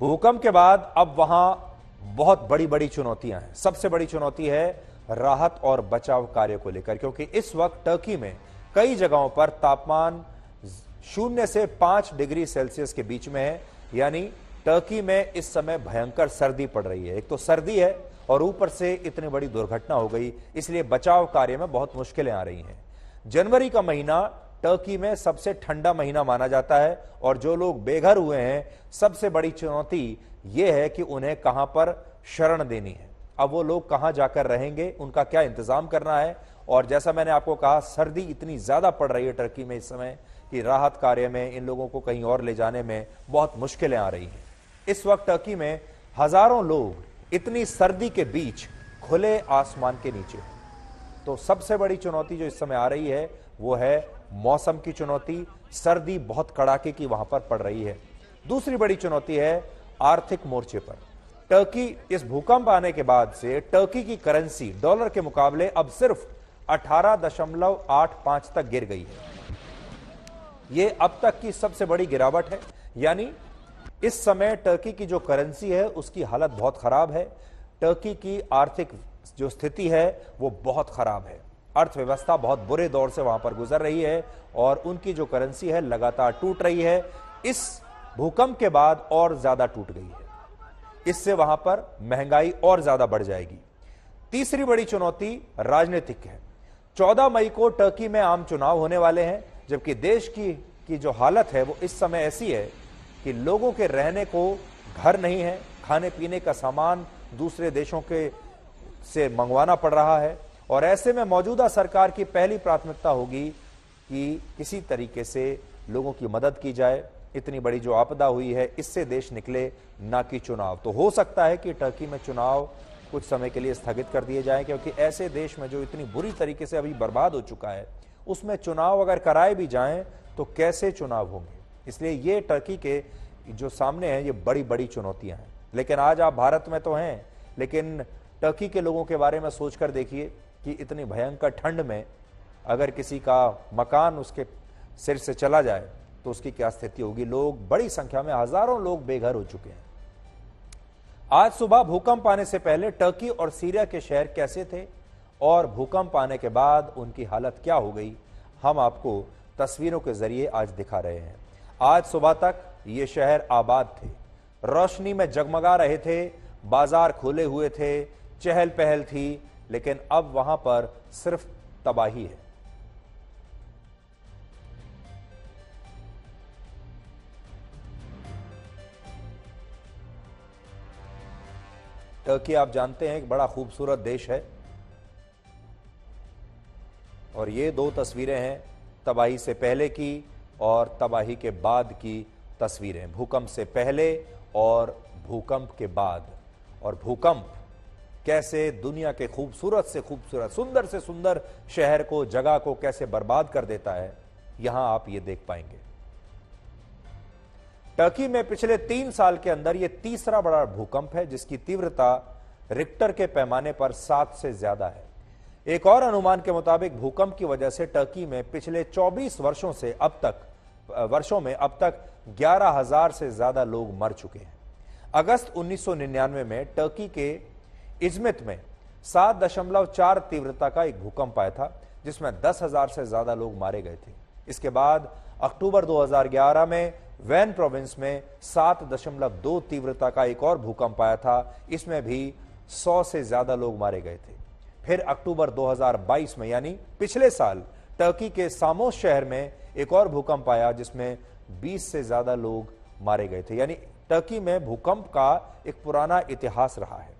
भूकंप के बाद अब वहां बहुत बड़ी बड़ी चुनौतियां हैं सबसे बड़ी चुनौती है राहत और बचाव कार्य को लेकर क्योंकि इस वक्त टर्की में कई जगहों पर तापमान शून्य से पांच डिग्री सेल्सियस के बीच में है यानी टर्की में इस समय भयंकर सर्दी पड़ रही है एक तो सर्दी है और ऊपर से इतनी बड़ी दुर्घटना हो गई इसलिए बचाव कार्य में बहुत मुश्किलें आ रही हैं जनवरी का महीना टर्की में सबसे ठंडा महीना माना जाता है और जो लोग बेघर हुए हैं सबसे बड़ी चुनौती यह है कि उन्हें कहां पर शरण देनी है अब वो लोग कहां जाकर रहेंगे उनका क्या इंतजाम करना है और जैसा मैंने आपको कहा सर्दी इतनी ज्यादा पड़ रही है टर्की में इस समय कि राहत कार्य में इन लोगों को कहीं और ले जाने में बहुत मुश्किलें आ रही हैं इस वक्त टर्की में हजारों लोग इतनी सर्दी के बीच खुले आसमान के नीचे तो सबसे बड़ी चुनौती जो इस समय आ रही है वो है मौसम की चुनौती सर्दी बहुत कड़ाके की वहां पर पड़ रही है दूसरी बड़ी चुनौती है आर्थिक मोर्चे पर टर्की इस भूकंप आने के बाद से टर्की की करेंसी डॉलर के मुकाबले अब सिर्फ 18.85 तक गिर गई है ये अब तक की सबसे बड़ी गिरावट है यानी इस समय टर्की की जो करेंसी है उसकी हालत बहुत खराब है टर्की की आर्थिक जो स्थिति है वो बहुत खराब है अर्थव्यवस्था बहुत बुरे दौर से वहां पर गुजर रही है और उनकी जो करेंसी है लगातार टूट रही है इस भूकंप के बाद और ज्यादा टूट गई है इससे वहां पर महंगाई और ज्यादा बढ़ जाएगी तीसरी बड़ी चुनौती राजनीतिक है 14 मई को टर्की में आम चुनाव होने वाले हैं जबकि देश की की जो हालत है वो इस समय ऐसी है कि लोगों के रहने को घर नहीं है खाने पीने का सामान दूसरे देशों के से मंगवाना पड़ रहा है और ऐसे में मौजूदा सरकार की पहली प्राथमिकता होगी कि किसी तरीके से लोगों की मदद की जाए इतनी बड़ी जो आपदा हुई है इससे देश निकले ना कि चुनाव तो हो सकता है कि टर्की में चुनाव कुछ समय के लिए स्थगित कर दिए जाए क्योंकि ऐसे देश में जो इतनी बुरी तरीके से अभी बर्बाद हो चुका है उसमें चुनाव अगर कराए भी जाएं तो कैसे चुनाव होंगे इसलिए ये टर्की के जो सामने हैं ये बड़ी बड़ी चुनौतियां हैं लेकिन आज आप भारत में तो हैं लेकिन टर्की के लोगों के बारे में सोचकर देखिए कि इतनी भयंकर ठंड में अगर किसी का मकान उसके सिर से चला जाए तो उसकी क्या स्थिति होगी लोग बड़ी संख्या में हजारों लोग बेघर हो चुके हैं आज सुबह भूकंप आने से पहले टर्की और सीरिया के शहर कैसे थे और भूकंप आने के बाद उनकी हालत क्या हो गई हम आपको तस्वीरों के जरिए आज दिखा रहे हैं आज सुबह तक ये शहर आबाद थे रोशनी में जगमगा रहे थे बाजार खुले हुए थे चहल पहल थी लेकिन अब वहां पर सिर्फ तबाही है टर्की आप जानते हैं एक बड़ा खूबसूरत देश है और ये दो तस्वीरें हैं तबाही से पहले की और तबाही के बाद की तस्वीरें भूकंप से पहले और भूकंप के बाद और भूकंप कैसे दुनिया के खूबसूरत से खूबसूरत सुंदर से सुंदर शहर को जगह को कैसे बर्बाद कर देता है यहां आप ये देख पाएंगे टर्की में पिछले तीन साल के अंदर यह तीसरा बड़ा भूकंप है जिसकी तीव्रता रिक्टर के पैमाने पर सात से ज्यादा है एक और अनुमान के मुताबिक भूकंप की वजह से टर्की में पिछले 24 वर्षों से अब तक वर्षों में अब तक 11,000 से ज्यादा लोग मर चुके हैं अगस्त 1999 में टर्की के इजमित में सात दशमलव चार तीव्रता का एक भूकंप आया था जिसमें दस हजार से ज्यादा लोग मारे गए थे इसके बाद अक्टूबर 2011 में वैन प्रोविंस में सात दशमलव दो तीव्रता का एक और भूकंप आया था इसमें भी सौ से ज्यादा लोग मारे गए थे फिर अक्टूबर 2022 में यानी पिछले साल टर्की के सामोस शहर में एक और भूकंप आया जिसमें 20 से ज्यादा लोग मारे गए थे यानी टर्की में भूकंप का एक पुराना इतिहास रहा है